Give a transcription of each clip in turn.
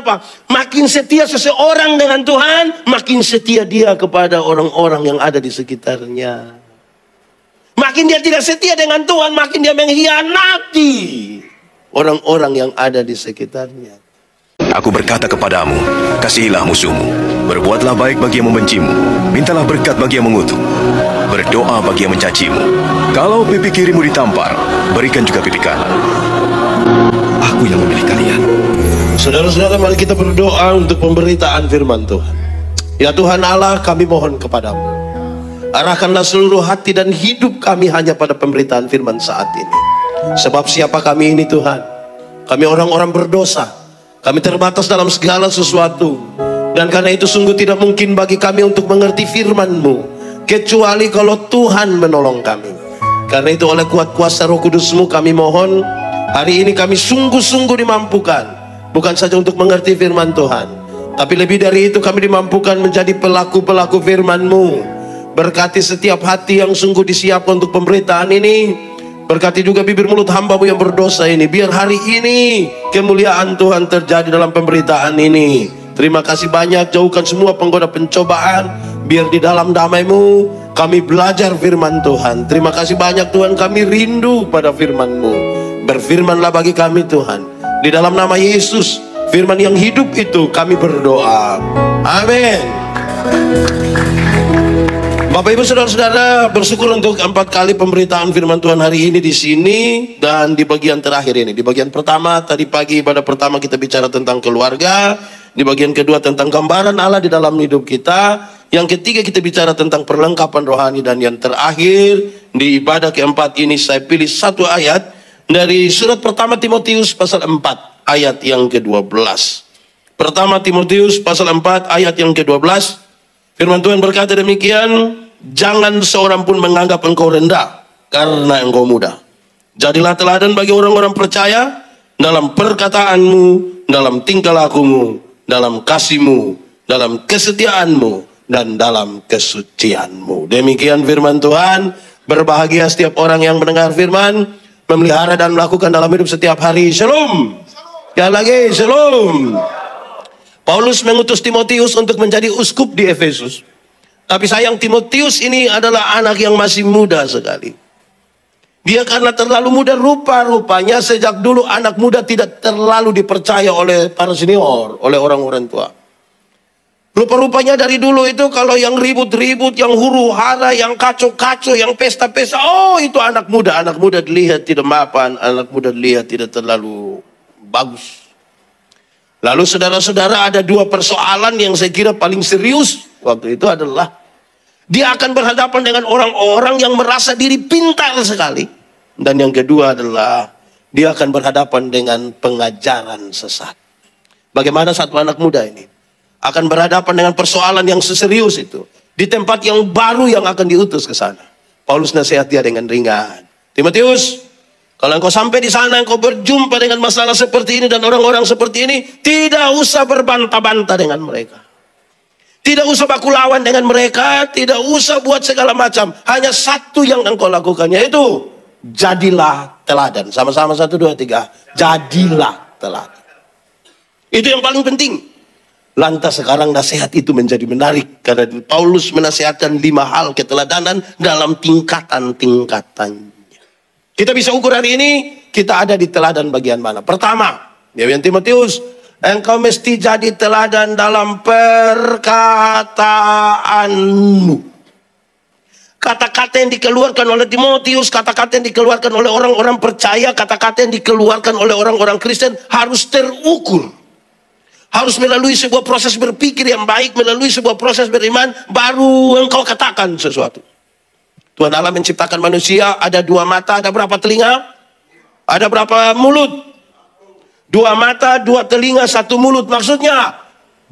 apa? Makin setia seseorang dengan Tuhan, makin setia dia kepada orang-orang yang ada di sekitarnya. Makin dia tidak setia dengan Tuhan, makin dia mengkhianati orang-orang yang ada di sekitarnya. Aku berkata kepadamu, kasihilah musuhmu. Berbuatlah baik bagi yang membencimu. Mintalah berkat bagi yang mengutuk. Berdoa bagi yang mencacimu. Kalau pipi kirimu ditampar, berikan juga pipi kanan. Aku yang memilih kalian. Saudara-saudara mari kita berdoa untuk pemberitaan firman Tuhan. Ya Tuhan Allah kami mohon kepadamu. Arahkanlah seluruh hati dan hidup kami hanya pada pemberitaan firman saat ini. Sebab siapa kami ini Tuhan? Kami orang-orang berdosa. Kami terbatas dalam segala sesuatu. Dan karena itu sungguh tidak mungkin bagi kami untuk mengerti FirmanMu Kecuali kalau Tuhan menolong kami. Karena itu oleh kuat kuasa roh kudusmu kami mohon. Hari ini kami sungguh-sungguh dimampukan Bukan saja untuk mengerti firman Tuhan. Tapi lebih dari itu kami dimampukan menjadi pelaku-pelaku firman-Mu. Berkati setiap hati yang sungguh disiapkan untuk pemberitaan ini. Berkati juga bibir mulut hambamu yang berdosa ini. Biar hari ini kemuliaan Tuhan terjadi dalam pemberitaan ini. Terima kasih banyak. Jauhkan semua penggoda pencobaan. Biar di dalam damai-Mu kami belajar firman Tuhan. Terima kasih banyak Tuhan kami rindu pada firman-Mu Berfirmanlah bagi kami Tuhan. Di dalam nama Yesus, firman yang hidup itu kami berdoa. Amin. Bapak Ibu Saudara-saudara, bersyukur untuk empat kali pemberitaan firman Tuhan hari ini di sini dan di bagian terakhir ini. Di bagian pertama tadi pagi pada pertama kita bicara tentang keluarga, di bagian kedua tentang gambaran Allah di dalam hidup kita, yang ketiga kita bicara tentang perlengkapan rohani dan yang terakhir di ibadah keempat ini saya pilih satu ayat dari surat pertama Timotius pasal 4 ayat yang ke-12. Pertama Timotius pasal 4 ayat yang ke-12 firman Tuhan berkata demikian, jangan seorang pun menganggap engkau rendah karena engkau muda. Jadilah teladan bagi orang-orang percaya dalam perkataanmu, dalam tingkah lakumu, dalam kasihmu, dalam kesetiaanmu, dan dalam kesucianmu. Demikian firman Tuhan. Berbahagia setiap orang yang mendengar firman memelihara dan melakukan dalam hidup setiap hari. Shalom. Ya lagi, shalom. Paulus mengutus Timotius untuk menjadi uskup di Efesus. Tapi sayang Timotius ini adalah anak yang masih muda sekali. Dia karena terlalu muda rupa-rupanya sejak dulu anak muda tidak terlalu dipercaya oleh para senior, oleh orang-orang tua. Rupa-rupanya dari dulu itu kalau yang ribut-ribut, yang huru hara, yang kacau-kacau, yang pesta-pesta, oh itu anak muda. Anak muda dilihat tidak mapan, anak muda dilihat tidak terlalu bagus. Lalu saudara-saudara ada dua persoalan yang saya kira paling serius waktu itu adalah dia akan berhadapan dengan orang-orang yang merasa diri pintar sekali. Dan yang kedua adalah dia akan berhadapan dengan pengajaran sesat. Bagaimana satu anak muda ini? akan berhadapan dengan persoalan yang serius itu. Di tempat yang baru yang akan diutus ke sana. Paulus nasihat dia dengan ringan. Timotius, kalau engkau sampai di sana, engkau berjumpa dengan masalah seperti ini dan orang-orang seperti ini, tidak usah berbantah-bantah dengan mereka. Tidak usah baku lawan dengan mereka, tidak usah buat segala macam. Hanya satu yang engkau lakukan, yaitu jadilah teladan. Sama-sama satu, dua, tiga. Jadilah teladan. Itu yang paling penting. Lantas sekarang nasihat itu menjadi menarik karena Paulus menasihatkan lima hal keteladanan dalam tingkatan-tingkatannya. Kita bisa ukur hari ini kita ada di teladan bagian mana. Pertama, ya Timotius, engkau mesti jadi teladan dalam perkataanmu. Kata-kata yang dikeluarkan oleh Timotius, kata-kata yang dikeluarkan oleh orang-orang percaya, kata-kata yang dikeluarkan oleh orang-orang Kristen harus terukur. Harus melalui sebuah proses berpikir yang baik, melalui sebuah proses beriman, baru engkau katakan sesuatu. Tuhan Allah menciptakan manusia, ada dua mata, ada berapa telinga? Ada berapa mulut? Dua mata, dua telinga, satu mulut. Maksudnya,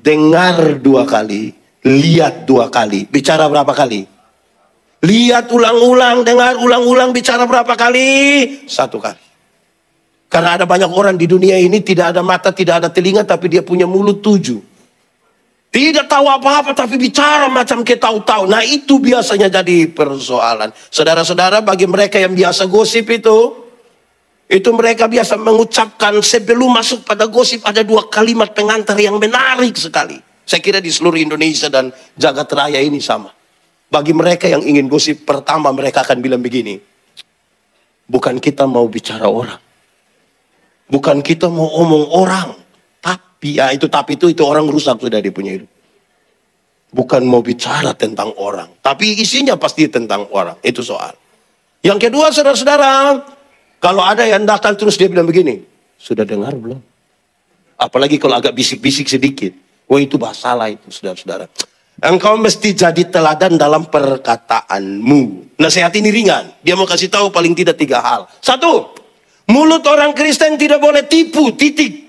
dengar dua kali, lihat dua kali, bicara berapa kali? Lihat ulang-ulang, dengar ulang-ulang, bicara berapa kali? Satu kali. Karena ada banyak orang di dunia ini tidak ada mata, tidak ada telinga, tapi dia punya mulut tujuh. Tidak tahu apa-apa tapi bicara macam kita tahu-tahu. Nah itu biasanya jadi persoalan. Saudara-saudara bagi mereka yang biasa gosip itu. Itu mereka biasa mengucapkan sebelum masuk pada gosip ada dua kalimat pengantar yang menarik sekali. Saya kira di seluruh Indonesia dan jagat raya ini sama. Bagi mereka yang ingin gosip pertama mereka akan bilang begini. Bukan kita mau bicara orang. Bukan kita mau omong orang. Tapi, ya itu tapi itu, itu orang rusak sudah dia punya hidup. Bukan mau bicara tentang orang. Tapi isinya pasti tentang orang. Itu soal. Yang kedua saudara-saudara. Kalau ada yang datang terus dia bilang begini. Sudah dengar belum? Apalagi kalau agak bisik-bisik sedikit. Wah oh, itu bahasa lah itu saudara-saudara. Engkau mesti jadi teladan dalam perkataanmu. Nasihat ini ringan. Dia mau kasih tahu paling tidak tiga hal. Satu, Mulut orang Kristen tidak boleh tipu, titik.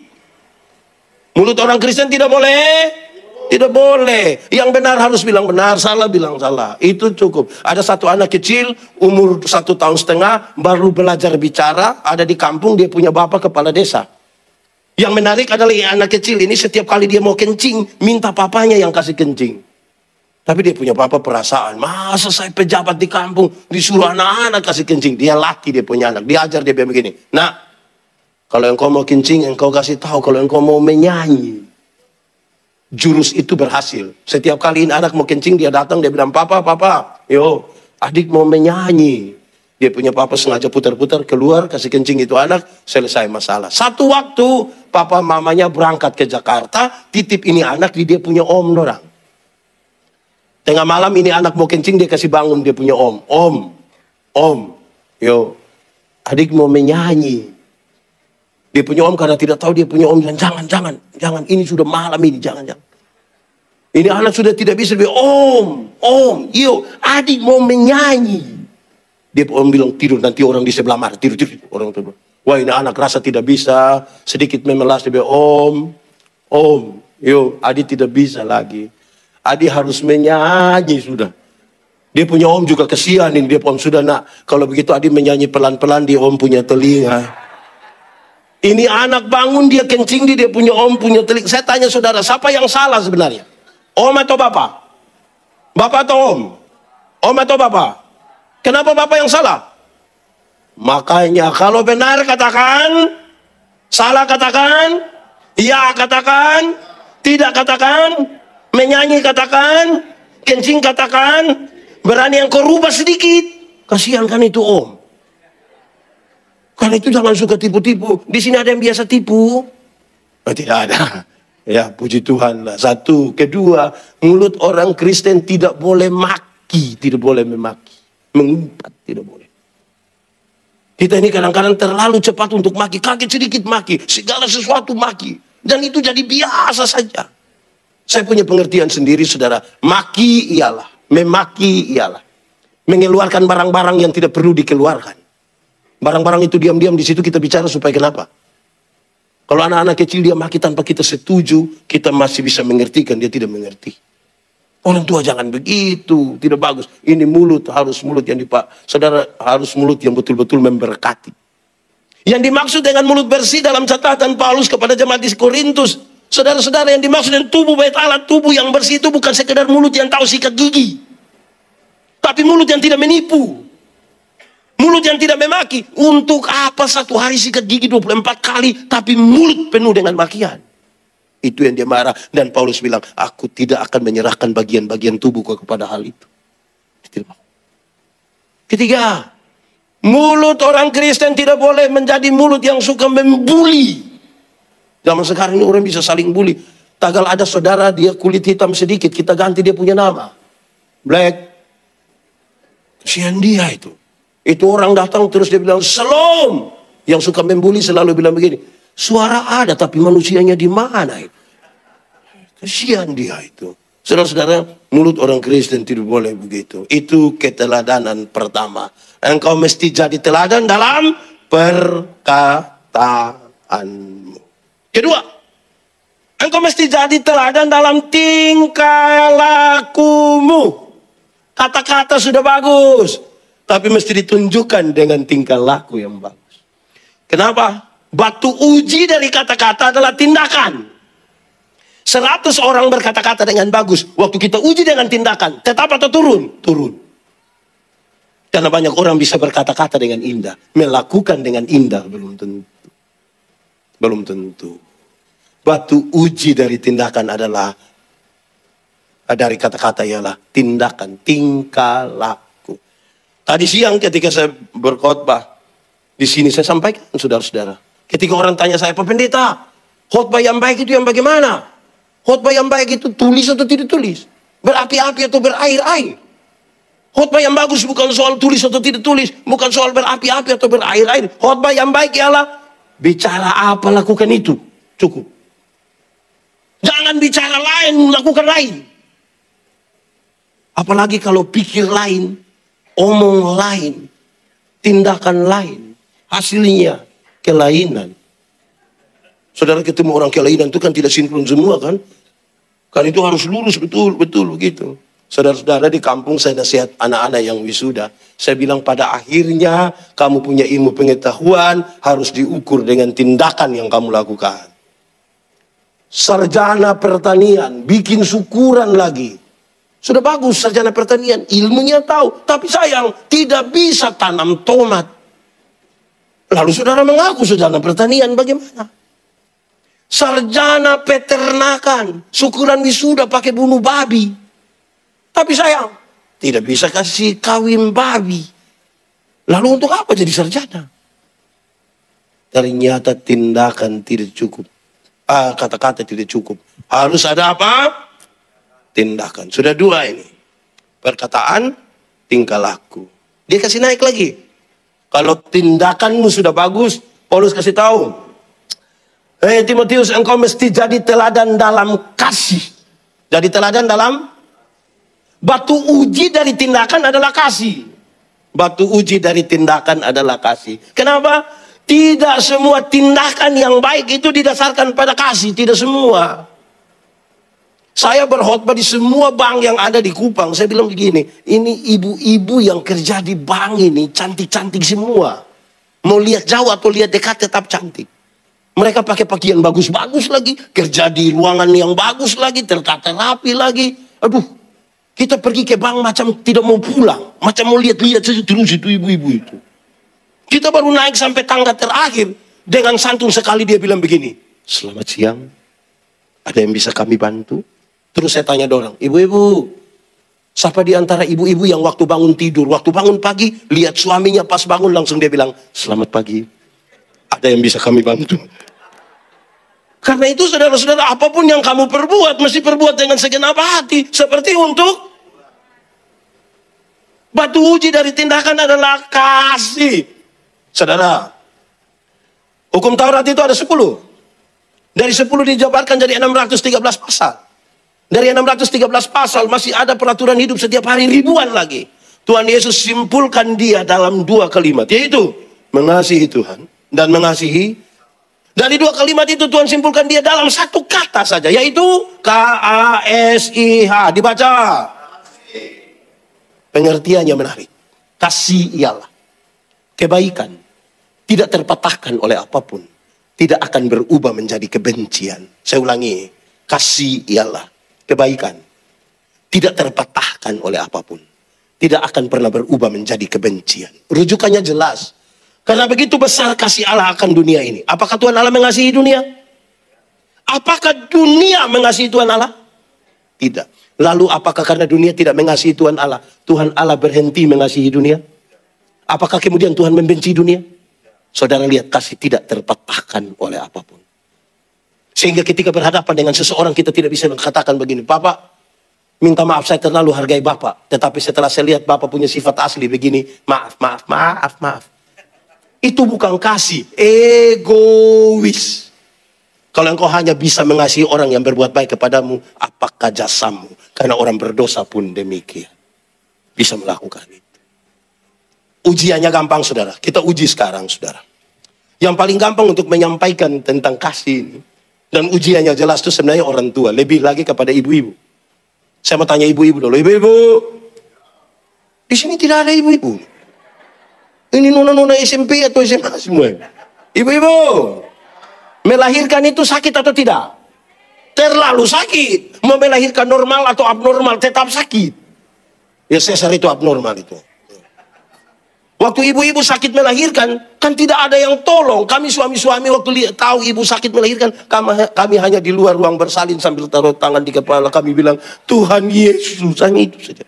Mulut orang Kristen tidak boleh tidak boleh. Yang benar harus bilang benar, salah bilang salah. Itu cukup. Ada satu anak kecil, umur satu tahun setengah, baru belajar bicara, ada di kampung, dia punya bapak kepala desa. Yang menarik adalah anak kecil ini setiap kali dia mau kencing, minta papanya yang kasih kencing. Tapi dia punya apa-apa perasaan, masa saya pejabat di kampung, disuruh anak-anak kasih kencing. Dia laki, dia punya anak. Dia ajar, dia begini, Nah, kalau engkau mau kencing, engkau kasih tahu. Kalau engkau mau menyanyi. Jurus itu berhasil. Setiap kali anak mau kencing, dia datang, dia bilang, papa, papa, yo, adik mau menyanyi. Dia punya papa sengaja putar-putar keluar kasih kencing itu anak selesai masalah. Satu waktu papa mamanya berangkat ke Jakarta titip ini anak di dia punya om orang. Tengah malam ini anak mau kencing dia kasih bangun dia punya om. Om, om, yo, adik mau menyanyi. Dia punya om karena tidak tahu dia punya om. Jangan, jangan, jangan. Ini sudah malam ini, jangan, jangan. Ini anak sudah tidak bisa bilang, om, om, yo, adik mau menyanyi. Dia om bilang tidur, nanti orang di sebelah marah, tidur, tidur. Orang tidur. Wah ini anak rasa tidak bisa, sedikit memelas, dia om, om, yo, adik tidak bisa lagi. Adi harus menyanyi sudah. Dia punya om juga kesian ini dia om sudah nak kalau begitu Adi menyanyi pelan-pelan dia om punya telinga. Ini anak bangun dia kencing dia, dia punya om punya telinga. Saya tanya saudara siapa yang salah sebenarnya? Om atau bapak? Bapak atau om? Om atau bapak? Kenapa bapak yang salah? Makanya kalau benar katakan, salah katakan, iya katakan, tidak katakan, Menyanyi katakan, kencing katakan, berani yang kau rubah sedikit. Kasihan kan itu om. Karena itu jangan suka tipu-tipu. Di sini ada yang biasa tipu. Oh, tidak ada. Ya puji Tuhan. Satu, kedua, mulut orang Kristen tidak boleh maki, tidak boleh memaki. Mengumpat tidak boleh. Kita ini kadang-kadang terlalu cepat untuk maki, kaget sedikit maki, segala sesuatu maki. Dan itu jadi biasa saja. Saya punya pengertian sendiri saudara. Maki ialah, memaki ialah. Mengeluarkan barang-barang yang tidak perlu dikeluarkan. Barang-barang itu diam-diam di situ kita bicara supaya kenapa? Kalau anak-anak kecil dia maki tanpa kita setuju, kita masih bisa mengerti kan dia tidak mengerti. Orang tua jangan begitu, tidak bagus. Ini mulut harus mulut yang dipak, saudara harus mulut yang betul-betul memberkati. Yang dimaksud dengan mulut bersih dalam catatan Paulus kepada jemaat di Korintus Saudara-saudara yang dimaksud dengan tubuh bait Allah, tubuh yang bersih itu bukan sekedar mulut yang tahu sikat gigi. Tapi mulut yang tidak menipu. Mulut yang tidak memaki. Untuk apa satu hari sikat gigi 24 kali, tapi mulut penuh dengan makian. Itu yang dia marah. Dan Paulus bilang, aku tidak akan menyerahkan bagian-bagian tubuhku kepada hal itu. Ketiga, mulut orang Kristen tidak boleh menjadi mulut yang suka membuli Zaman sekarang ini orang bisa saling bully. Tagal ada saudara dia kulit hitam sedikit, kita ganti dia punya nama. Black. Kasihan dia itu. Itu orang datang terus dia bilang, Selom! Yang suka membuli selalu bilang begini, suara ada tapi manusianya di mana itu? Kasihan dia itu. Saudara-saudara, mulut orang Kristen tidak boleh begitu. Itu keteladanan pertama. Engkau mesti jadi teladan dalam perkataan. Kedua, engkau mesti jadi teladan dalam tingkah lakumu. Kata-kata sudah bagus, tapi mesti ditunjukkan dengan tingkah laku yang bagus. Kenapa? Batu uji dari kata-kata adalah tindakan. Seratus orang berkata-kata dengan bagus. Waktu kita uji dengan tindakan. Tetap atau turun? Turun. Karena banyak orang bisa berkata-kata dengan indah. Melakukan dengan indah belum tentu. Belum tentu batu uji dari tindakan adalah eh, dari kata-kata ialah tindakan, tingkah laku. Tadi siang ketika saya berkhotbah di sini saya sampaikan saudara-saudara. Ketika orang tanya saya, Pak Pendeta, khotbah yang baik itu yang bagaimana? Khotbah yang baik itu tulis atau tidak tulis? Berapi-api atau berair-air? Khotbah yang bagus bukan soal tulis atau tidak tulis, bukan soal berapi-api atau berair-air. Khotbah yang baik ialah bicara apa lakukan itu. Cukup. Jangan bicara lain, lakukan lain. Apalagi kalau pikir lain, omong lain, tindakan lain. Hasilnya kelainan. Saudara ketemu orang kelainan itu kan tidak sinkron semua kan. Kan itu harus lurus betul-betul begitu. Saudara-saudara di kampung saya nasihat anak-anak yang wisuda. Saya bilang pada akhirnya kamu punya ilmu pengetahuan harus diukur dengan tindakan yang kamu lakukan sarjana pertanian, bikin syukuran lagi. Sudah bagus sarjana pertanian, ilmunya tahu. Tapi sayang, tidak bisa tanam tomat. Lalu saudara mengaku sarjana pertanian bagaimana? Sarjana peternakan, syukuran wisuda pakai bunuh babi. Tapi sayang, tidak bisa kasih kawin babi. Lalu untuk apa jadi sarjana? Ternyata tindakan tidak cukup. Ah, kata-kata tidak cukup. Harus ada apa? Tindakan. Sudah dua ini. Perkataan, tingkah laku. Dia kasih naik lagi. Kalau tindakanmu sudah bagus, Paulus kasih tahu. Hei eh, Timotius, engkau mesti jadi teladan dalam kasih. Jadi teladan dalam batu uji dari tindakan adalah kasih. Batu uji dari tindakan adalah kasih. Kenapa? Tidak semua tindakan yang baik itu didasarkan pada kasih, tidak semua. Saya berkhotbah di semua bank yang ada di Kupang. Saya bilang begini, ini ibu-ibu yang kerja di bank ini cantik-cantik semua. Mau lihat jauh atau lihat dekat tetap cantik. Mereka pakai pakaian bagus-bagus lagi, kerja di ruangan yang bagus lagi, tertata rapi lagi. Aduh, kita pergi ke bank macam tidak mau pulang, macam mau lihat-lihat saja terus itu ibu-ibu itu. Kita baru naik sampai tangga terakhir. Dengan santun sekali dia bilang begini. Selamat siang. Ada yang bisa kami bantu? Terus saya tanya dorang. Ibu-ibu. Siapa di antara ibu-ibu yang waktu bangun tidur, waktu bangun pagi, lihat suaminya pas bangun langsung dia bilang, selamat pagi. Ada yang bisa kami bantu? Karena itu saudara-saudara, apapun yang kamu perbuat, mesti perbuat dengan segenap hati. Seperti untuk Batu uji dari tindakan adalah kasih. Saudara, hukum Taurat itu ada 10. Dari 10 dijabarkan jadi 613 pasal. Dari 613 pasal masih ada peraturan hidup setiap hari ribuan lagi. Tuhan Yesus simpulkan dia dalam dua kalimat. Yaitu mengasihi Tuhan dan mengasihi. Dari dua kalimat itu Tuhan simpulkan dia dalam satu kata saja. Yaitu K-A-S-I-H. Dibaca. Pengertiannya menarik. Kasih ialah kebaikan, tidak terpatahkan oleh apapun. Tidak akan berubah menjadi kebencian. Saya ulangi, kasih ialah kebaikan. Tidak terpatahkan oleh apapun. Tidak akan pernah berubah menjadi kebencian. Rujukannya jelas. Karena begitu besar kasih Allah akan dunia ini. Apakah Tuhan Allah mengasihi dunia? Apakah dunia mengasihi Tuhan Allah? Tidak. Lalu apakah karena dunia tidak mengasihi Tuhan Allah, Tuhan Allah berhenti mengasihi dunia? Apakah kemudian Tuhan membenci dunia? Saudara lihat kasih tidak terpatahkan oleh apapun. Sehingga ketika berhadapan dengan seseorang kita tidak bisa mengatakan begini, Bapak, minta maaf saya terlalu hargai Bapak. Tetapi setelah saya lihat Bapak punya sifat asli begini, maaf, maaf, maaf, maaf. Itu bukan kasih, egois. Kalau engkau hanya bisa mengasihi orang yang berbuat baik kepadamu, apakah jasamu? Karena orang berdosa pun demikian. Bisa melakukan ini. Ujiannya gampang saudara. Kita uji sekarang saudara. Yang paling gampang untuk menyampaikan tentang kasih ini. Dan ujiannya jelas itu sebenarnya orang tua. Lebih lagi kepada ibu-ibu. Saya mau tanya ibu-ibu dulu. Ibu-ibu. Di sini tidak ada ibu-ibu. Ini nona-nona SMP atau SMA semua. Ibu-ibu. Melahirkan itu sakit atau tidak? Terlalu sakit. Mau melahirkan normal atau abnormal tetap sakit. Ya sesar itu abnormal itu. Waktu ibu-ibu sakit melahirkan, kan tidak ada yang tolong. Kami suami-suami waktu tahu ibu sakit melahirkan, kami, kami hanya di luar ruang bersalin sambil taruh tangan di kepala. Kami bilang, Tuhan Yesus, hanya itu saja.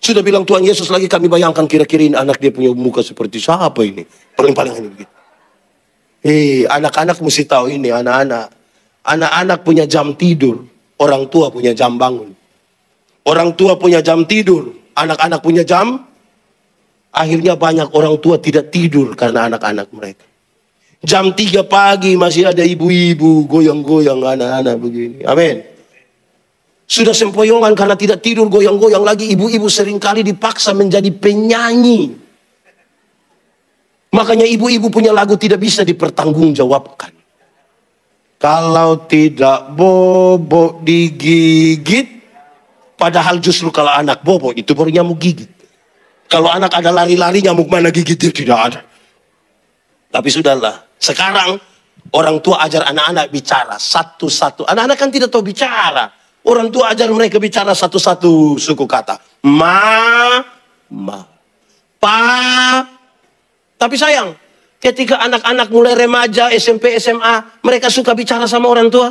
Sudah bilang Tuhan Yesus lagi, kami bayangkan kira-kira ini anak dia punya muka seperti siapa ini. Paling-paling ini begitu. Hei, eh, anak-anak mesti tahu ini, anak-anak. Anak-anak punya jam tidur, orang tua punya jam bangun. Orang tua punya jam tidur, anak-anak punya jam Akhirnya banyak orang tua tidak tidur karena anak-anak mereka. Jam 3 pagi masih ada ibu-ibu goyang-goyang anak-anak begini. Amin. Sudah sempoyongan karena tidak tidur goyang-goyang lagi. Ibu-ibu seringkali dipaksa menjadi penyanyi. Makanya ibu-ibu punya lagu tidak bisa dipertanggungjawabkan. Kalau tidak bobo digigit, padahal justru kalau anak bobo itu baru nyamuk gigit. Kalau anak ada lari-lari nyamuk mana dia tidak ada. Tapi sudahlah. Sekarang orang tua ajar anak-anak bicara satu-satu. Anak-anak kan tidak tahu bicara. Orang tua ajar mereka bicara satu-satu suku kata. Ma, ma, pa. Tapi sayang, ketika anak-anak mulai remaja, SMP, SMA, mereka suka bicara sama orang tua.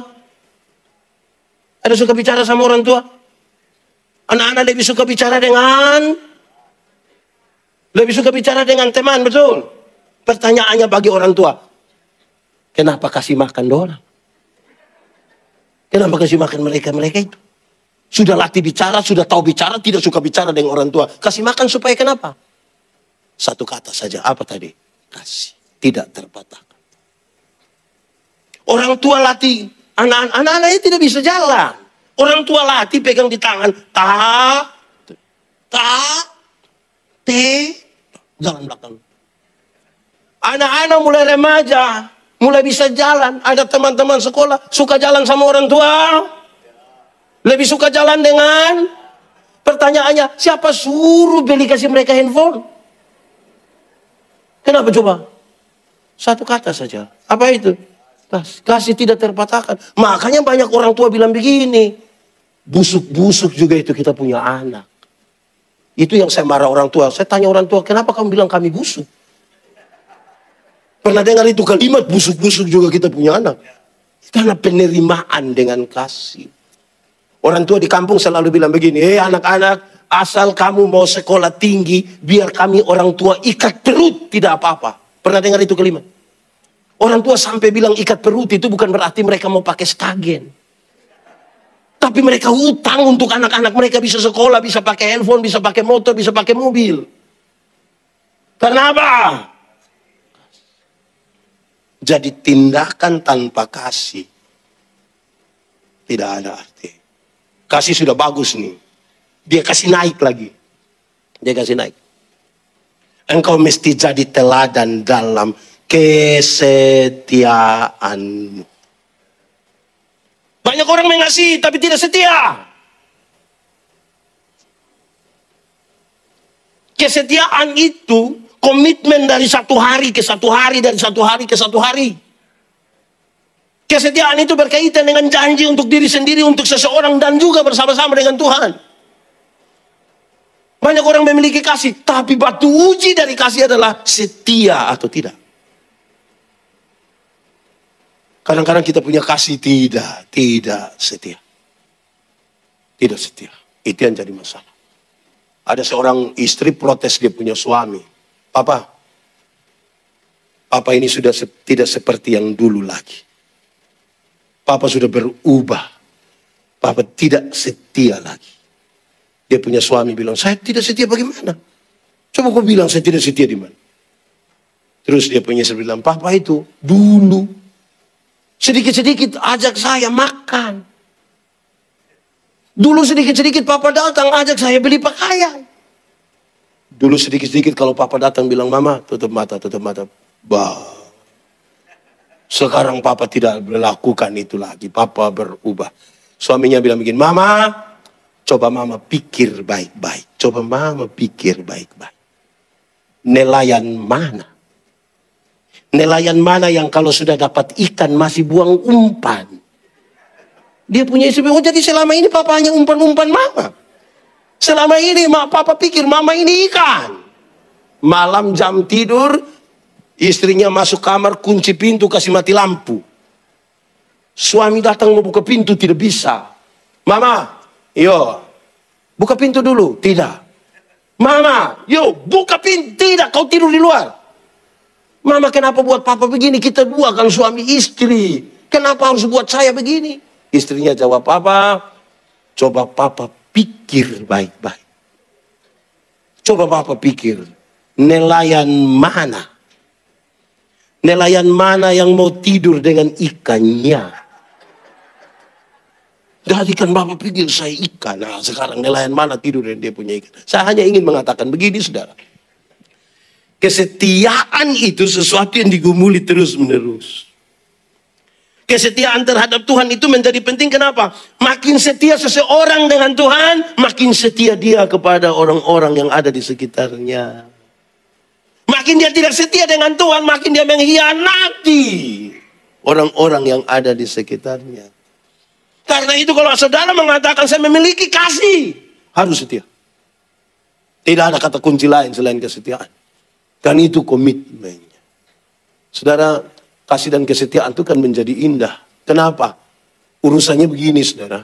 Ada suka bicara sama orang tua? Anak-anak lebih suka bicara dengan lebih suka bicara dengan teman, betul. Pertanyaannya bagi orang tua. Kenapa kasih makan doang? Kenapa kasih makan mereka-mereka itu? Sudah latih bicara, sudah tahu bicara, tidak suka bicara dengan orang tua. Kasih makan supaya kenapa? Satu kata saja, apa tadi? Kasih, tidak terpatahkan. Orang tua latih, anak-anaknya tidak bisa jalan. Orang tua latih pegang di tangan, tak, tak, te, jalan belakang. Anak-anak mulai remaja, mulai bisa jalan. Ada teman-teman sekolah suka jalan sama orang tua. Lebih suka jalan dengan pertanyaannya, siapa suruh beli kasih mereka handphone? Kenapa coba? Satu kata saja. Apa itu? Kasih tidak terpatahkan. Makanya banyak orang tua bilang begini. Busuk-busuk juga itu kita punya anak. Itu yang saya marah orang tua. Saya tanya orang tua, kenapa kamu bilang kami busuk? Pernah dengar itu kalimat busuk-busuk juga kita punya anak. Karena penerimaan dengan kasih. Orang tua di kampung selalu bilang begini, hei eh, anak-anak, asal kamu mau sekolah tinggi, biar kami orang tua ikat perut, tidak apa-apa. Pernah dengar itu kalimat? Orang tua sampai bilang ikat perut itu bukan berarti mereka mau pakai stagen. Tapi mereka hutang untuk anak-anak mereka bisa sekolah, bisa pakai handphone, bisa pakai motor, bisa pakai mobil. Karena apa? Jadi tindakan tanpa kasih tidak ada arti. Kasih sudah bagus nih. Dia kasih naik lagi. Dia kasih naik. Engkau mesti jadi teladan dalam kesetiaanmu. Banyak orang mengasihi tapi tidak setia. Kesetiaan itu komitmen dari satu hari ke satu hari dari satu hari ke satu hari. Kesetiaan itu berkaitan dengan janji untuk diri sendiri, untuk seseorang dan juga bersama-sama dengan Tuhan. Banyak orang memiliki kasih, tapi batu uji dari kasih adalah setia atau tidak. Kadang-kadang kita punya kasih tidak, tidak setia. Tidak setia. Itu yang jadi masalah. Ada seorang istri protes dia punya suami. Papa, papa ini sudah se tidak seperti yang dulu lagi. Papa sudah berubah. Papa tidak setia lagi. Dia punya suami bilang, saya tidak setia bagaimana? Coba kau bilang saya tidak setia di mana? Terus dia punya istri bilang, papa itu dulu Sedikit-sedikit ajak saya makan. Dulu sedikit-sedikit papa datang ajak saya beli pakaian. Dulu sedikit-sedikit kalau papa datang bilang, mama tutup mata, tutup mata. Bah. Sekarang papa tidak melakukan itu lagi. Papa berubah. Suaminya bilang begini, mama coba mama pikir baik-baik. Coba mama pikir baik-baik. Nelayan mana Nelayan mana yang kalau sudah dapat ikan masih buang umpan? Dia punya istri, oh jadi selama ini papa hanya umpan-umpan mama. Selama ini mak papa pikir mama ini ikan. Malam jam tidur, istrinya masuk kamar kunci pintu kasih mati lampu. Suami datang mau buka pintu tidak bisa. Mama, yo, buka pintu dulu. Tidak. Mama, yo, buka pintu. Tidak, kau tidur di luar. Mama kenapa buat papa begini? Kita dua kan suami istri. Kenapa harus buat saya begini? Istrinya jawab papa, coba papa pikir baik-baik. Coba papa pikir, nelayan mana? Nelayan mana yang mau tidur dengan ikannya? Dari kan bapak pikir saya ikan. Nah sekarang nelayan mana tidur dengan dia punya ikan. Saya hanya ingin mengatakan begini saudara. Kesetiaan itu sesuatu yang digumuli terus-menerus. Kesetiaan terhadap Tuhan itu menjadi penting kenapa? Makin setia seseorang dengan Tuhan, makin setia dia kepada orang-orang yang ada di sekitarnya. Makin dia tidak setia dengan Tuhan, makin dia mengkhianati orang-orang yang ada di sekitarnya. Karena itu kalau saudara mengatakan saya memiliki kasih, harus setia. Tidak ada kata kunci lain selain kesetiaan. Kan itu komitmennya. Saudara, kasih dan kesetiaan itu kan menjadi indah. Kenapa? Urusannya begini, saudara.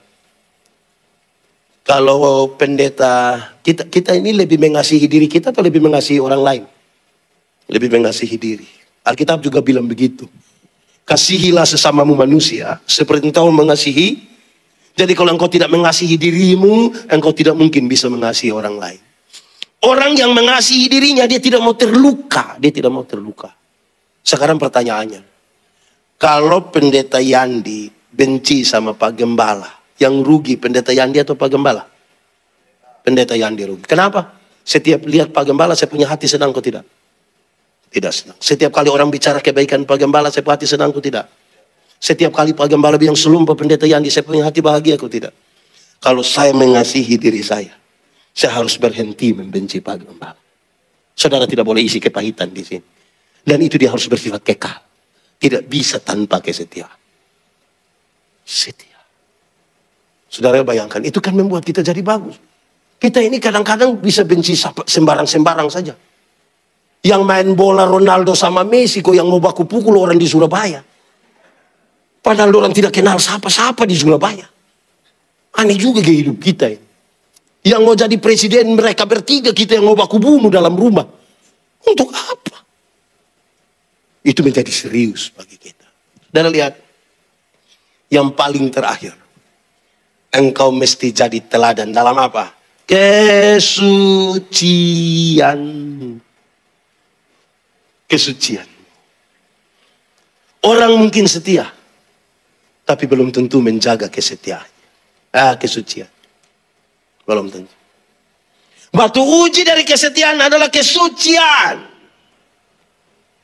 Kalau pendeta, kita, kita ini lebih mengasihi diri kita atau lebih mengasihi orang lain? Lebih mengasihi diri. Alkitab juga bilang begitu. Kasihilah sesamamu manusia, seperti engkau mengasihi. Jadi kalau engkau tidak mengasihi dirimu, engkau tidak mungkin bisa mengasihi orang lain. Orang yang mengasihi dirinya dia tidak mau terluka, dia tidak mau terluka. Sekarang pertanyaannya, kalau pendeta Yandi benci sama Pak Gembala, yang rugi pendeta Yandi atau Pak Gembala? Pendeta Yandi rugi. Kenapa? Setiap lihat Pak Gembala saya punya hati senang kok tidak? Tidak senang. Setiap kali orang bicara kebaikan Pak Gembala saya punya hati senang kok tidak? Setiap kali Pak Gembala bilang selumpa pendeta Yandi saya punya hati bahagia kok tidak? Kalau saya mengasihi diri saya saya harus berhenti membenci Pak Gembala. Saudara tidak boleh isi kepahitan di sini. Dan itu dia harus bersifat kekal. Tidak bisa tanpa kesetiaan. Setia. Saudara bayangkan, itu kan membuat kita jadi bagus. Kita ini kadang-kadang bisa benci sembarang-sembarang saja. Yang main bola Ronaldo sama Messi kok yang mau baku pukul orang di Surabaya. Padahal orang tidak kenal siapa-siapa di Surabaya. Aneh juga hidup kita ini. Yang mau jadi presiden mereka bertiga, kita yang mau baku bunuh dalam rumah. Untuk apa? Itu menjadi serius bagi kita. Dan lihat, yang paling terakhir. Engkau mesti jadi teladan dalam apa? Kesucian. Kesucian. Orang mungkin setia, tapi belum tentu menjaga kesetiaan. Ah, kesucian. Belum tentu. Batu uji dari kesetiaan adalah kesucian.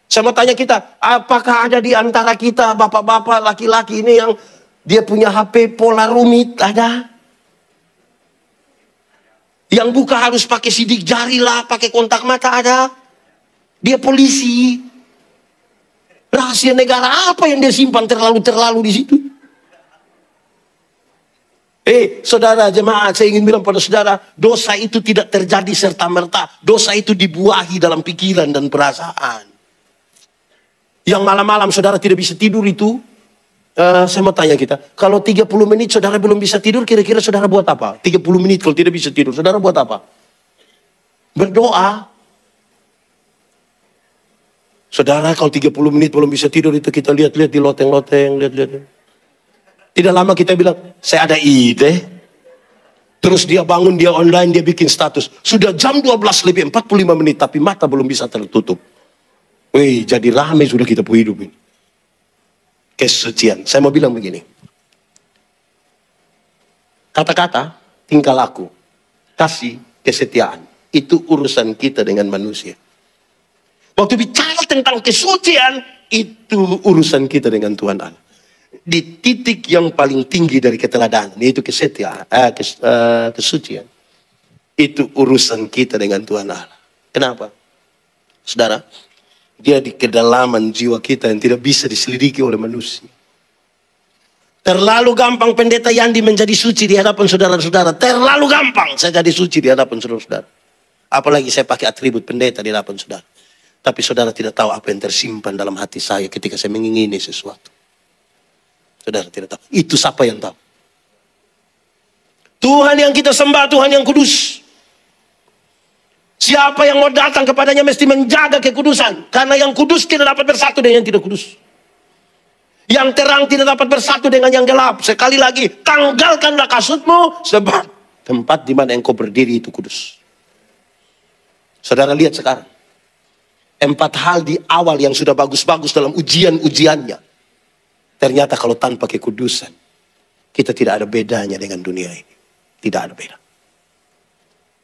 Sama tanya kita, apakah ada di antara kita bapak-bapak laki-laki ini yang dia punya HP pola rumit? Ada? Yang buka harus pakai sidik jari lah, pakai kontak mata ada? Dia polisi. Rahasia negara apa yang dia simpan terlalu-terlalu di situ? Eh, saudara jemaat, saya ingin bilang pada saudara, dosa itu tidak terjadi serta-merta. Dosa itu dibuahi dalam pikiran dan perasaan. Yang malam-malam saudara tidak bisa tidur itu, uh, saya mau tanya kita, kalau 30 menit saudara belum bisa tidur, kira-kira saudara buat apa? 30 menit kalau tidak bisa tidur, saudara buat apa? Berdoa. Saudara kalau 30 menit belum bisa tidur itu kita lihat-lihat di loteng-loteng, lihat-lihat. Tidak lama kita bilang, saya ada ide. Terus dia bangun, dia online, dia bikin status. Sudah jam 12 lebih 45 menit, tapi mata belum bisa tertutup. Wih, jadi rame sudah kita hidup ini. Kesucian. Saya mau bilang begini. Kata-kata, tingkah laku, kasih, kesetiaan. Itu urusan kita dengan manusia. Waktu bicara tentang kesucian, itu urusan kita dengan Tuhan Allah di titik yang paling tinggi dari keteladanan yaitu kesetiaan, eh, kes, eh, kesucian. Itu urusan kita dengan Tuhan Allah. Kenapa? Saudara, dia di kedalaman jiwa kita yang tidak bisa diselidiki oleh manusia. Terlalu gampang pendeta Yandi menjadi suci di hadapan saudara-saudara. Terlalu gampang saya jadi suci di hadapan saudara-saudara. Apalagi saya pakai atribut pendeta di hadapan saudara. Tapi saudara tidak tahu apa yang tersimpan dalam hati saya ketika saya mengingini sesuatu. Saudara tidak tahu. Itu siapa yang tahu? Tuhan yang kita sembah, Tuhan yang kudus. Siapa yang mau datang kepadanya mesti menjaga kekudusan. Karena yang kudus tidak dapat bersatu dengan yang tidak kudus. Yang terang tidak dapat bersatu dengan yang gelap. Sekali lagi, tanggalkanlah kasutmu sebab tempat di mana engkau berdiri itu kudus. Saudara lihat sekarang. Empat hal di awal yang sudah bagus-bagus dalam ujian-ujiannya. Ternyata kalau tanpa kekudusan, kita tidak ada bedanya dengan dunia ini. Tidak ada beda.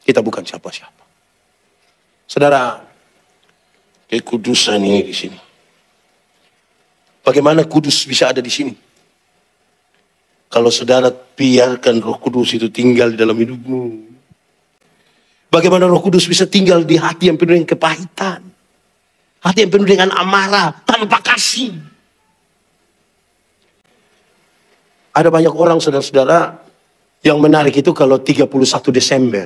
Kita bukan siapa-siapa. Saudara, kekudusan ini di sini. Bagaimana kudus bisa ada di sini? Kalau saudara biarkan roh kudus itu tinggal di dalam hidupmu. Bagaimana roh kudus bisa tinggal di hati yang penuh dengan kepahitan. Hati yang penuh dengan amarah, tanpa kasih. Ada banyak orang saudara-saudara yang menarik itu kalau 31 Desember.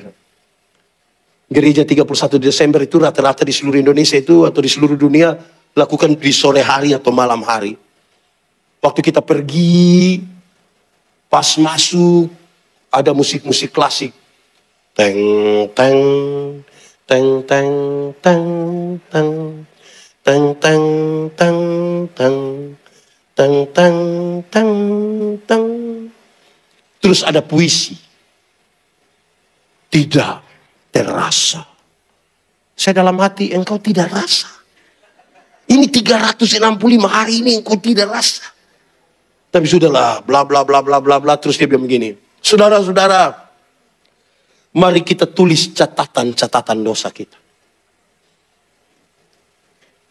Gereja 31 Desember itu rata-rata di seluruh Indonesia itu atau di seluruh dunia lakukan di sore hari atau malam hari. Waktu kita pergi, pas masuk, ada musik-musik klasik. Teng, teng, teng, teng, teng, teng, teng, teng, teng, teng tang tang tang tang terus ada puisi tidak terasa saya dalam hati engkau tidak rasa ini 365 hari ini engkau tidak rasa tapi sudahlah bla bla bla bla bla bla terus dia bilang begini saudara-saudara mari kita tulis catatan-catatan dosa kita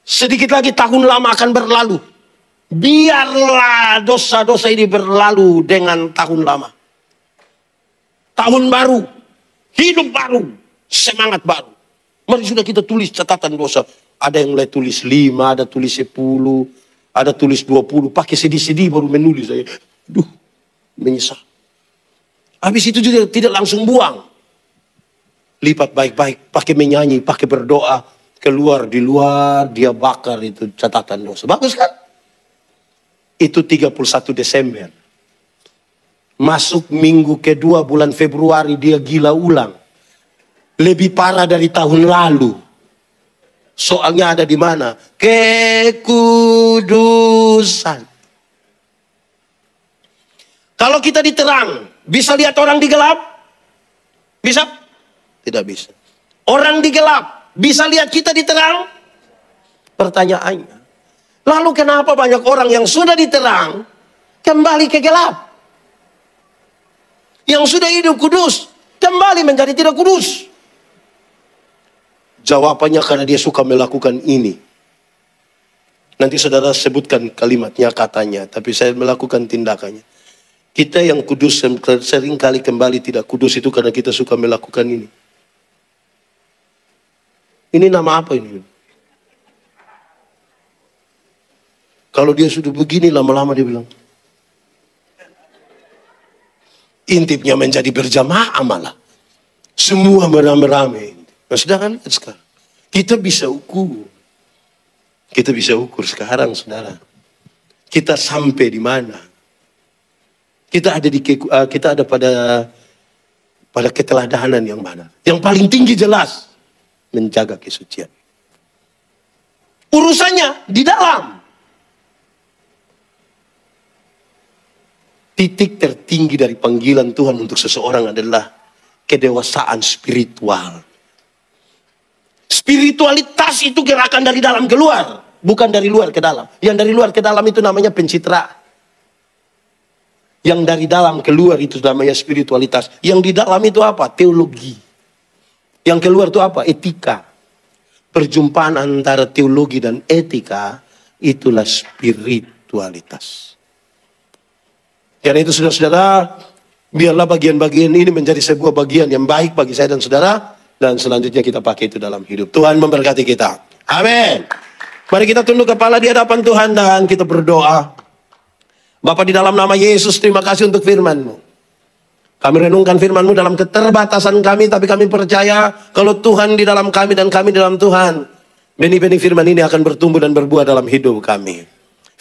sedikit lagi tahun lama akan berlalu biarlah dosa-dosa ini berlalu dengan tahun lama. Tahun baru, hidup baru, semangat baru. Mari sudah kita tulis catatan dosa. Ada yang mulai tulis lima, ada tulis sepuluh, ada tulis dua puluh. Pakai sedih-sedih baru menulis. Saya, duh, menyesal. Habis itu juga tidak langsung buang. Lipat baik-baik, pakai menyanyi, pakai berdoa. Keluar di luar, dia bakar itu catatan dosa. Bagus kan? itu 31 Desember. Masuk minggu kedua bulan Februari dia gila ulang. Lebih parah dari tahun lalu. Soalnya ada di mana? Kekudusan. Kalau kita diterang, bisa lihat orang di gelap? Bisa? Tidak bisa. Orang di gelap, bisa lihat kita diterang? Pertanyaannya, Lalu kenapa banyak orang yang sudah diterang kembali ke gelap? Yang sudah hidup kudus kembali menjadi tidak kudus. Jawabannya karena dia suka melakukan ini. Nanti saudara sebutkan kalimatnya, katanya. Tapi saya melakukan tindakannya. Kita yang kudus sering kali kembali tidak kudus itu karena kita suka melakukan ini. Ini nama apa ini? Kalau dia sudah begini lama-lama dia bilang. Intipnya menjadi berjamaah malah. Semua merame-rame. Nah, sedangkan lihat sekarang. Kita bisa ukur. Kita bisa ukur sekarang, saudara. Kita sampai di mana? Kita ada di eh, kita ada pada pada keteladanan yang mana? Yang paling tinggi jelas menjaga kesucian. Urusannya di dalam. titik tertinggi dari panggilan Tuhan untuk seseorang adalah kedewasaan spiritual. Spiritualitas itu gerakan dari dalam keluar, bukan dari luar ke dalam. Yang dari luar ke dalam itu namanya pencitra, Yang dari dalam keluar itu namanya spiritualitas. Yang di dalam itu apa? Teologi. Yang keluar itu apa? Etika. Perjumpaan antara teologi dan etika itulah spiritualitas. Karena itu saudara-saudara, biarlah bagian-bagian ini menjadi sebuah bagian yang baik bagi saya dan saudara. Dan selanjutnya kita pakai itu dalam hidup. Tuhan memberkati kita. Amin. Mari kita tunduk kepala di hadapan Tuhan dan kita berdoa. Bapak di dalam nama Yesus, terima kasih untuk FirmanMu. Kami renungkan FirmanMu dalam keterbatasan kami, tapi kami percaya kalau Tuhan di dalam kami dan kami di dalam Tuhan, benih-benih firman ini akan bertumbuh dan berbuah dalam hidup kami.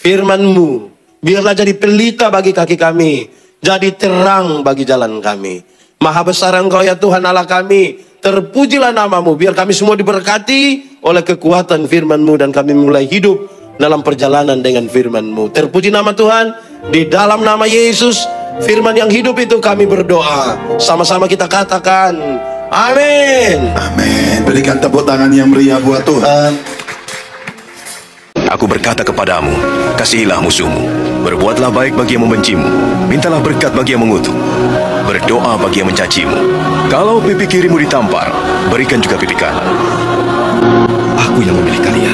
FirmanMu. Biarlah jadi pelita bagi kaki kami. Jadi terang bagi jalan kami. Maha besar engkau ya Tuhan Allah kami. Terpujilah namamu. Biar kami semua diberkati oleh kekuatan firmanmu. Dan kami mulai hidup dalam perjalanan dengan firmanmu. Terpuji nama Tuhan. Di dalam nama Yesus. Firman yang hidup itu kami berdoa. Sama-sama kita katakan. Amin. Amin. Berikan tepuk tangan yang meriah buat Tuhan. Aku berkata kepadamu, kasihilah musuhmu. Berbuatlah baik bagi yang membencimu. Mintalah berkat bagi yang mengutuk. Berdoa bagi yang mencacimu. Kalau pipi kirimu ditampar, berikan juga pipi kanan. Aku yang memilih kalian.